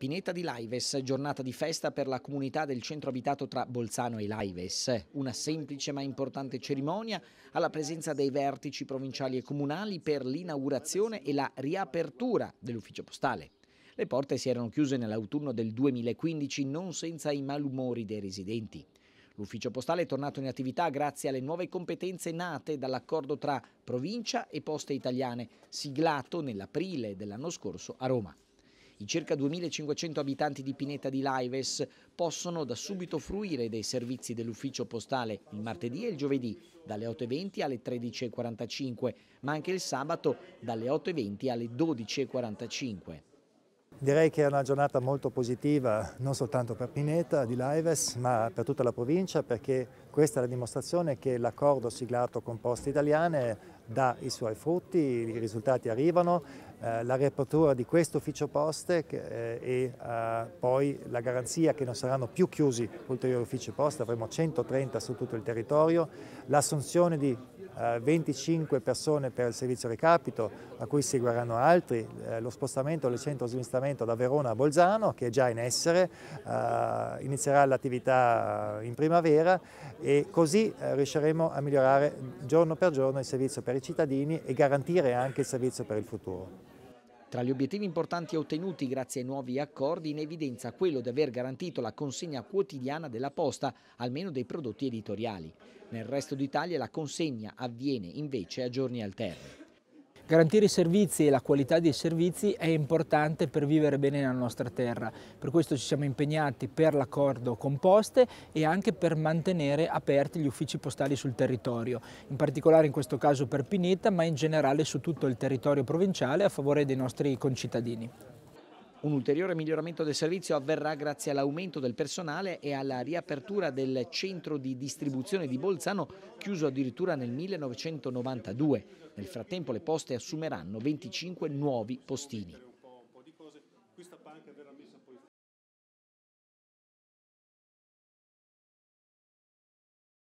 Pineta di Laives, giornata di festa per la comunità del centro abitato tra Bolzano e Laives. Una semplice ma importante cerimonia alla presenza dei vertici provinciali e comunali per l'inaugurazione e la riapertura dell'ufficio postale. Le porte si erano chiuse nell'autunno del 2015 non senza i malumori dei residenti. L'ufficio postale è tornato in attività grazie alle nuove competenze nate dall'accordo tra provincia e poste italiane, siglato nell'aprile dell'anno scorso a Roma. I circa 2.500 abitanti di Pineta di Laives possono da subito fruire dei servizi dell'ufficio postale il martedì e il giovedì dalle 8.20 alle 13.45, ma anche il sabato dalle 8.20 alle 12.45. Direi che è una giornata molto positiva non soltanto per Pineta di Laives ma per tutta la provincia perché questa è la dimostrazione che l'accordo siglato con Poste Italiane dà i suoi frutti, i risultati arrivano, eh, la riapertura di questo ufficio poste eh, e eh, poi la garanzia che non saranno più chiusi ulteriori uffici poste, avremo 130 su tutto il territorio, l'assunzione di 25 eh, persone per il servizio recapito, a cui seguiranno altri, eh, lo spostamento del centro di smistamento da Verona a Bolzano, che è già in essere, eh, inizierà l'attività in primavera e così eh, riusciremo a migliorare giorno per giorno il servizio per i cittadini e garantire anche il servizio per il futuro. Tra gli obiettivi importanti ottenuti grazie ai nuovi accordi in evidenza quello di aver garantito la consegna quotidiana della posta, almeno dei prodotti editoriali. Nel resto d'Italia la consegna avviene invece a giorni alterni. Garantire i servizi e la qualità dei servizi è importante per vivere bene la nostra terra, per questo ci siamo impegnati per l'accordo con Poste e anche per mantenere aperti gli uffici postali sul territorio, in particolare in questo caso per Pineta ma in generale su tutto il territorio provinciale a favore dei nostri concittadini. Un ulteriore miglioramento del servizio avverrà grazie all'aumento del personale e alla riapertura del centro di distribuzione di Bolzano, chiuso addirittura nel 1992. Nel frattempo le poste assumeranno 25 nuovi postini.